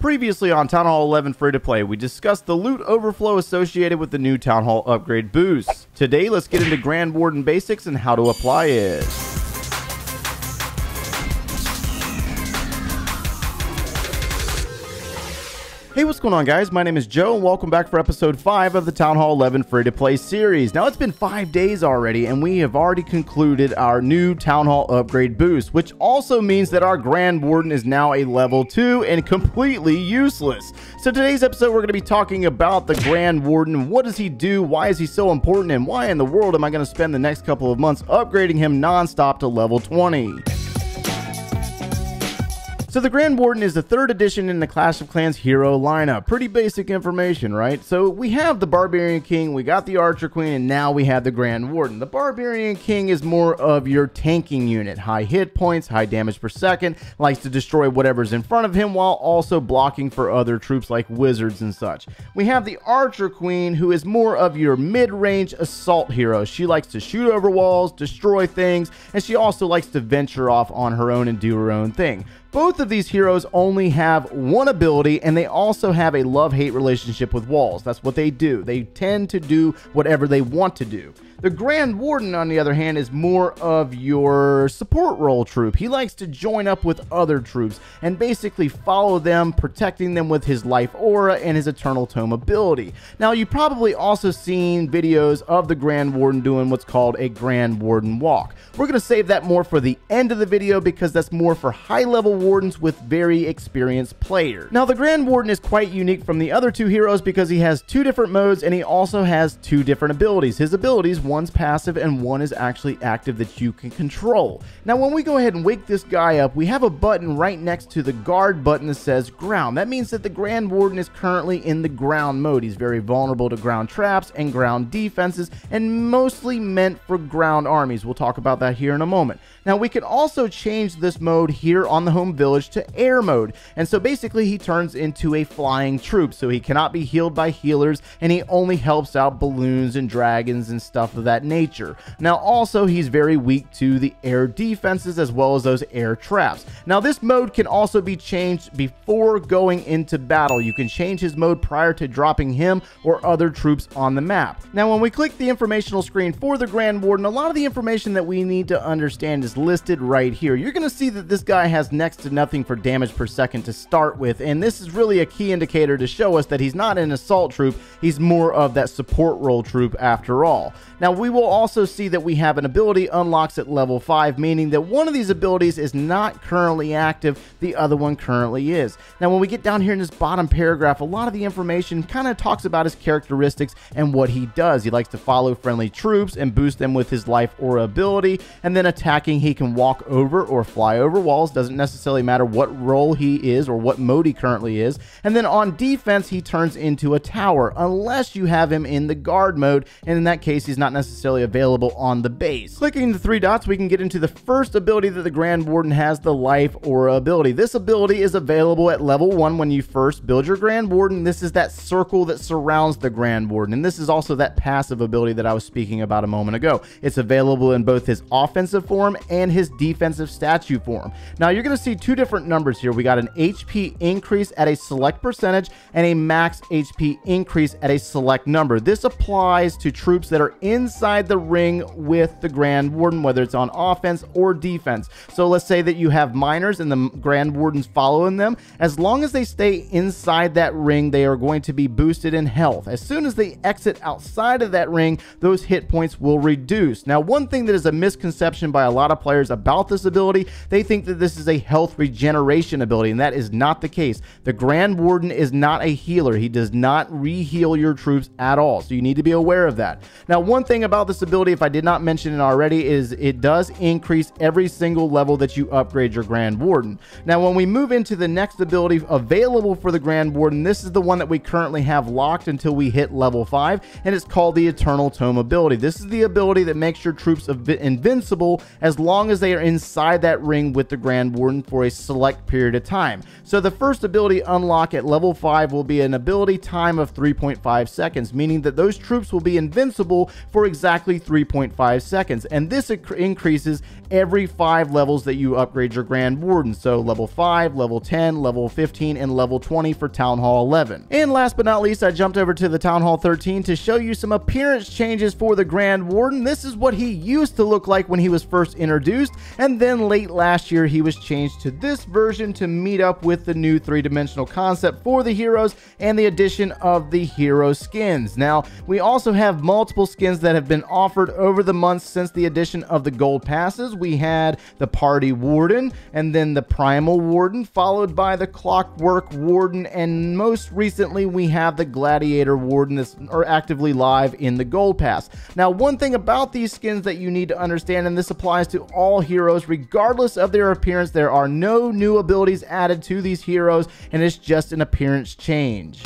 Previously on Town Hall 11 Free to Play, we discussed the loot overflow associated with the new Town Hall upgrade boost. Today, let's get into Grand Warden basics and how to apply it. Hey, what's going on, guys? My name is Joe, and welcome back for episode 5 of the Town Hall 11 free to play series. Now, it's been five days already, and we have already concluded our new Town Hall upgrade boost, which also means that our Grand Warden is now a level 2 and completely useless. So, today's episode, we're going to be talking about the Grand Warden. What does he do? Why is he so important? And why in the world am I going to spend the next couple of months upgrading him nonstop to level 20? So the Grand Warden is the third edition in the Clash of Clans hero lineup. Pretty basic information, right? So we have the Barbarian King, we got the Archer Queen, and now we have the Grand Warden. The Barbarian King is more of your tanking unit. High hit points, high damage per second, likes to destroy whatever's in front of him while also blocking for other troops like wizards and such. We have the Archer Queen, who is more of your mid-range assault hero. She likes to shoot over walls, destroy things, and she also likes to venture off on her own and do her own thing. Both of these heroes only have one ability, and they also have a love-hate relationship with walls. That's what they do. They tend to do whatever they want to do. The Grand Warden, on the other hand, is more of your support role troop. He likes to join up with other troops and basically follow them, protecting them with his life aura and his Eternal Tome ability. Now, you've probably also seen videos of the Grand Warden doing what's called a Grand Warden Walk. We're going to save that more for the end of the video because that's more for high-level wardens with very experienced players. Now the Grand Warden is quite unique from the other two heroes because he has two different modes and he also has two different abilities. His abilities, one's passive and one is actually active that you can control. Now when we go ahead and wake this guy up, we have a button right next to the guard button that says ground. That means that the Grand Warden is currently in the ground mode. He's very vulnerable to ground traps and ground defenses and mostly meant for ground armies. We'll talk about that here in a moment. Now we can also change this mode here on the home Village to air mode. And so basically he turns into a flying troop, so he cannot be healed by healers, and he only helps out balloons and dragons and stuff of that nature. Now also he's very weak to the air defenses as well as those air traps. Now this mode can also be changed before going into battle. You can change his mode prior to dropping him or other troops on the map. Now when we click the informational screen for the Grand Warden, a lot of the information that we need to understand is listed right here. You're going to see that this guy has next to nothing for damage per second to start with, and this is really a key indicator to show us that he's not an assault troop, he's more of that support role troop after all. Now we will also see that we have an ability unlocks at level 5, meaning that one of these abilities is not currently active, the other one currently is. Now when we get down here in this bottom paragraph, a lot of the information kind of talks about his characteristics and what he does. He likes to follow friendly troops and boost them with his life or ability, and then attacking he can walk over or fly over walls, doesn't necessarily necessarily matter what role he is or what mode he currently is. And then on defense, he turns into a tower, unless you have him in the guard mode, and in that case, he's not necessarily available on the base. Clicking the three dots, we can get into the first ability that the Grand Warden has, the Life Aura ability. This ability is available at level 1 when you first build your Grand Warden. This is that circle that surrounds the Grand Warden, and this is also that passive ability that I was speaking about a moment ago. It's available in both his offensive form and his defensive statue form. Now, you're going to see two different numbers here. We got an HP increase at a select percentage and a max HP increase at a select number. This applies to troops that are inside the ring with the Grand Warden, whether it's on offense or defense. So let's say that you have miners and the Grand Warden's following them. As long as they stay inside that ring, they are going to be boosted in health. As soon as they exit outside of that ring, those hit points will reduce. Now, one thing that is a misconception by a lot of players about this ability, they think that this is a health health regeneration ability, and that is not the case. The Grand Warden is not a healer. He does not re-heal your troops at all, so you need to be aware of that. Now, one thing about this ability, if I did not mention it already, is it does increase every single level that you upgrade your Grand Warden. Now, when we move into the next ability available for the Grand Warden, this is the one that we currently have locked until we hit level 5, and it's called the Eternal Tome ability. This is the ability that makes your troops invincible as long as they are inside that ring with the Grand Warden for a select period of time. So the first ability unlock at level 5 will be an ability time of 3.5 seconds, meaning that those troops will be invincible for exactly 3.5 seconds. And this increases every 5 levels that you upgrade your Grand Warden. So level 5, level 10, level 15, and level 20 for Town Hall 11. And last but not least, I jumped over to the Town Hall 13 to show you some appearance changes for the Grand Warden. This is what he used to look like when he was first introduced, and then late last year he was changed to this version to meet up with the new three-dimensional concept for the heroes and the addition of the hero skins. Now, we also have multiple skins that have been offered over the months since the addition of the gold passes. We had the Party Warden and then the Primal Warden, followed by the Clockwork Warden, and most recently we have the Gladiator Warden that's are actively live in the Gold Pass. Now, one thing about these skins that you need to understand, and this applies to all heroes, regardless of their appearance, there are no new abilities added to these heroes, and it's just an appearance change.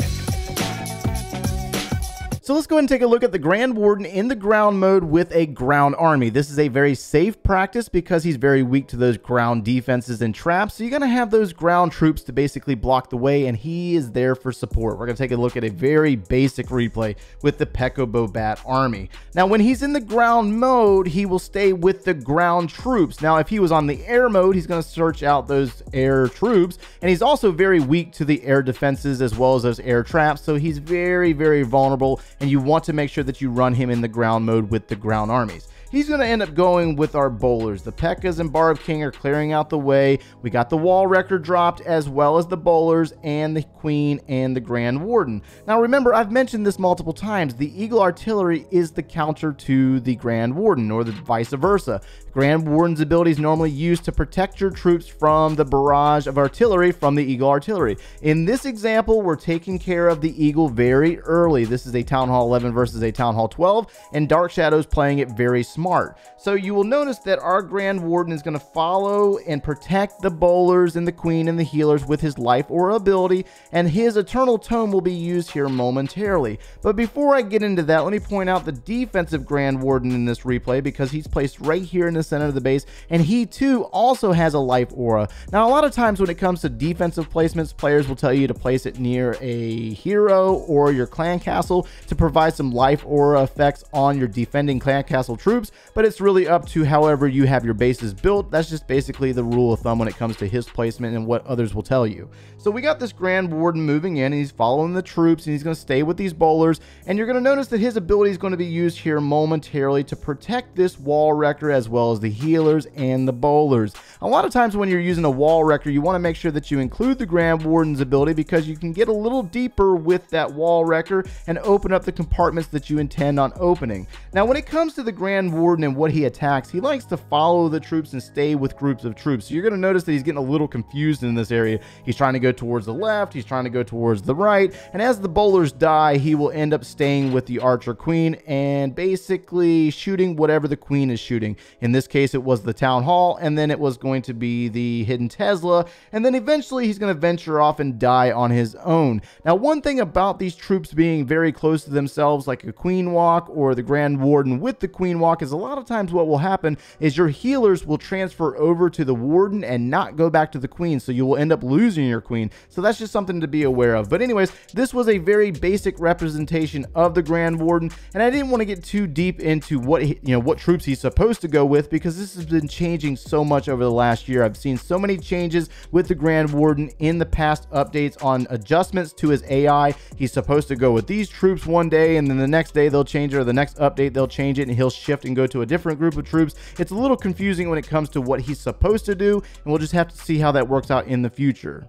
So let's go ahead and take a look at the Grand Warden in the ground mode with a ground army. This is a very safe practice because he's very weak to those ground defenses and traps. So you're going to have those ground troops to basically block the way and he is there for support. We're going to take a look at a very basic replay with the Peko Bobat army. Now when he's in the ground mode, he will stay with the ground troops. Now if he was on the air mode, he's going to search out those air troops and he's also very weak to the air defenses as well as those air traps. So he's very, very vulnerable and you want to make sure that you run him in the ground mode with the ground armies. He's going to end up going with our bowlers. The Pekkas and Barb King are clearing out the way. We got the wall record dropped as well as the bowlers and the Queen and the Grand Warden. Now remember, I've mentioned this multiple times. The Eagle Artillery is the counter to the Grand Warden or the vice versa. Grand Warden's ability is normally used to protect your troops from the barrage of artillery from the Eagle artillery. In this example, we're taking care of the Eagle very early. This is a Town Hall 11 versus a Town Hall 12, and Dark Shadow's playing it very smart. So you will notice that our Grand Warden is going to follow and protect the bowlers and the Queen and the healers with his life or ability, and his Eternal Tome will be used here momentarily. But before I get into that, let me point out the defensive Grand Warden in this replay because he's placed right here in this center of the base, and he too also has a life aura. Now, a lot of times when it comes to defensive placements, players will tell you to place it near a hero or your clan castle to provide some life aura effects on your defending clan castle troops, but it's really up to however you have your bases built. That's just basically the rule of thumb when it comes to his placement and what others will tell you. So we got this Grand Warden moving in, and he's following the troops, and he's going to stay with these bowlers, and you're going to notice that his ability is going to be used here momentarily to protect this wall wrecker as well as as the healers and the bowlers. A lot of times when you're using a wall wrecker, you want to make sure that you include the Grand Warden's ability because you can get a little deeper with that wall wrecker and open up the compartments that you intend on opening. Now, when it comes to the Grand Warden and what he attacks, he likes to follow the troops and stay with groups of troops. So you're going to notice that he's getting a little confused in this area. He's trying to go towards the left, he's trying to go towards the right, and as the bowlers die, he will end up staying with the Archer Queen and basically shooting whatever the Queen is shooting. In this this case, it was the town hall, and then it was going to be the hidden Tesla, and then eventually he's going to venture off and die on his own. Now, one thing about these troops being very close to themselves, like a Queen Walk or the Grand Warden with the Queen Walk, is a lot of times what will happen is your healers will transfer over to the Warden and not go back to the Queen, so you will end up losing your Queen. So that's just something to be aware of. But anyways, this was a very basic representation of the Grand Warden, and I didn't want to get too deep into what you know what troops he's supposed to go with because this has been changing so much over the last year. I've seen so many changes with the Grand Warden in the past updates on adjustments to his AI. He's supposed to go with these troops one day, and then the next day they'll change it, or the next update they'll change it, and he'll shift and go to a different group of troops. It's a little confusing when it comes to what he's supposed to do, and we'll just have to see how that works out in the future.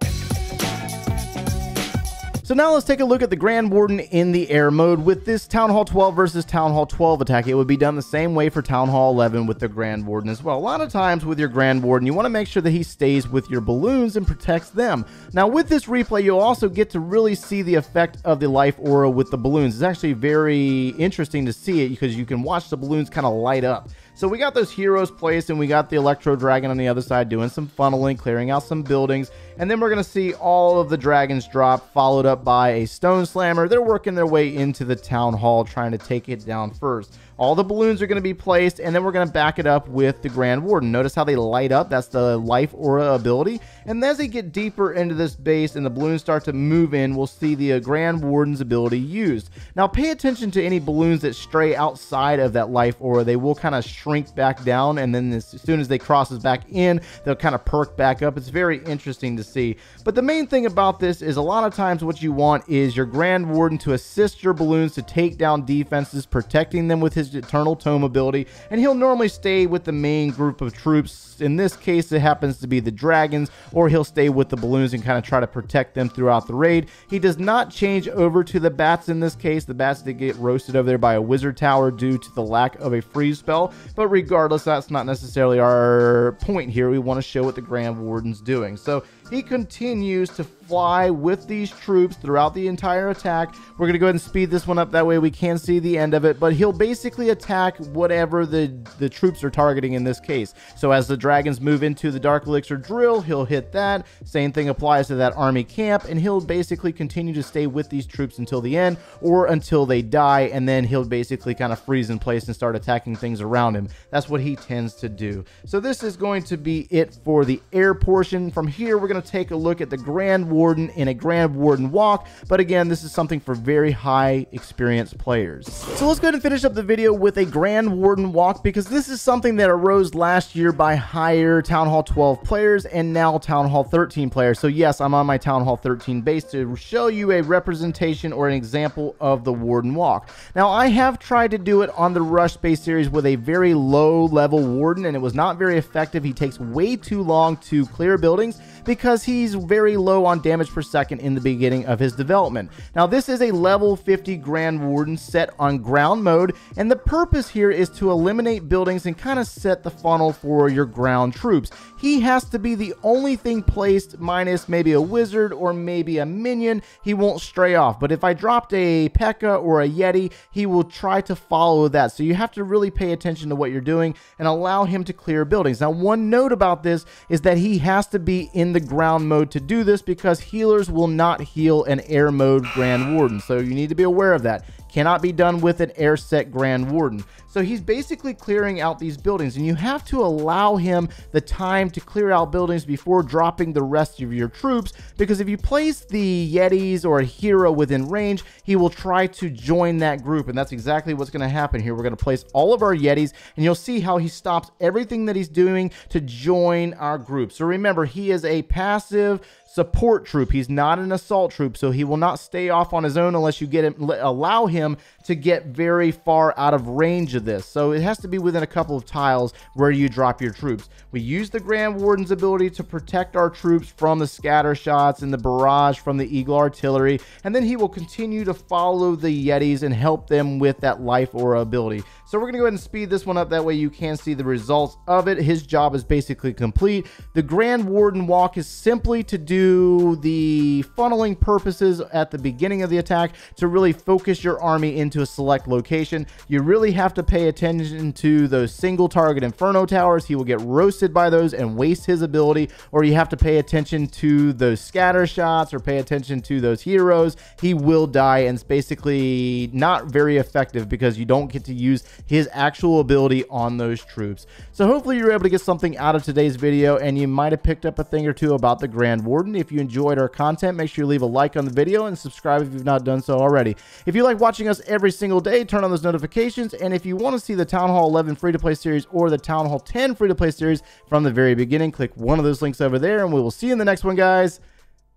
So now let's take a look at the Grand Warden in the air mode. With this Town Hall 12 versus Town Hall 12 attack, it would be done the same way for Town Hall 11 with the Grand Warden as well. A lot of times with your Grand Warden, you want to make sure that he stays with your balloons and protects them. Now with this replay, you'll also get to really see the effect of the life aura with the balloons. It's actually very interesting to see it because you can watch the balloons kind of light up. So we got those heroes placed, and we got the Electro Dragon on the other side doing some funneling, clearing out some buildings, and then we're going to see all of the dragons drop, followed up by a Stone Slammer. They're working their way into the Town Hall, trying to take it down first. All the balloons are going to be placed, and then we're going to back it up with the Grand Warden. Notice how they light up. That's the Life Aura ability. And as they get deeper into this base and the balloons start to move in, we'll see the uh, Grand Warden's ability used. Now, pay attention to any balloons that stray outside of that Life Aura. They will kind of shrink back down, and then as soon as they crosses back in, they'll kind of perk back up. It's very interesting to see. But the main thing about this is a lot of times what you want is your Grand Warden to assist your balloons to take down defenses, protecting them with his his Eternal Tome ability, and he'll normally stay with the main group of troops. In this case, it happens to be the dragons, or he'll stay with the balloons and kind of try to protect them throughout the raid. He does not change over to the bats in this case. The bats did get roasted over there by a wizard tower due to the lack of a freeze spell, but regardless, that's not necessarily our point here. We want to show what the Grand Warden's doing. So he continues to fly with these troops throughout the entire attack. We're going to go ahead and speed this one up. That way we can see the end of it. But he'll basically attack whatever the, the troops are targeting in this case. So as the dragons move into the Dark Elixir drill, he'll hit that. Same thing applies to that army camp. And he'll basically continue to stay with these troops until the end or until they die. And then he'll basically kind of freeze in place and start attacking things around him. That's what he tends to do. So this is going to be it for the air portion. From here, we're going to take a look at the Grand warden in a grand warden walk. But again, this is something for very high experienced players. So let's go ahead and finish up the video with a grand warden walk because this is something that arose last year by higher Town Hall 12 players and now Town Hall 13 players. So yes, I'm on my Town Hall 13 base to show you a representation or an example of the warden walk. Now I have tried to do it on the rush base series with a very low level warden and it was not very effective. He takes way too long to clear buildings because he's very low on damage per second in the beginning of his development. Now this is a level 50 Grand Warden set on ground mode and the purpose here is to eliminate buildings and kind of set the funnel for your ground troops. He has to be the only thing placed minus maybe a wizard or maybe a minion. He won't stray off but if I dropped a P.E.K.K.A. or a Yeti he will try to follow that so you have to really pay attention to what you're doing and allow him to clear buildings. Now one note about this is that he has to be in the ground mode to do this because because healers will not heal an air mode Grand Warden. So you need to be aware of that. Cannot be done with an air set Grand Warden. So he's basically clearing out these buildings, and you have to allow him the time to clear out buildings before dropping the rest of your troops. Because if you place the Yetis or a hero within range, he will try to join that group, and that's exactly what's going to happen here. We're going to place all of our Yetis, and you'll see how he stops everything that he's doing to join our group. So remember, he is a passive support troop. He's not an assault troop, so he will not stay off on his own unless you get him allow him to get very far out of range of this. So it has to be within a couple of tiles where you drop your troops. We use the Grand Warden's ability to protect our troops from the scatter shots and the barrage from the Eagle artillery, and then he will continue to follow the Yetis and help them with that life aura ability. So we're going to go ahead and speed this one up. That way you can see the results of it. His job is basically complete. The Grand Warden walk is simply to do the funneling purposes at the beginning of the attack to really focus your army into a select location. You really have to pay attention to those single target Inferno Towers. He will get roasted by those and waste his ability, or you have to pay attention to those scatter shots or pay attention to those heroes. He will die and it's basically not very effective because you don't get to use his actual ability on those troops. So hopefully you're able to get something out of today's video and you might have picked up a thing or two about the Grand Warden. If you enjoyed our content, make sure you leave a like on the video and subscribe if you've not done so already. If you like watching us every single day, turn on those notifications. And if you want to see the Town Hall 11 free-to-play series or the Town Hall 10 free-to-play series from the very beginning, click one of those links over there and we will see you in the next one, guys.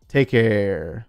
Take care.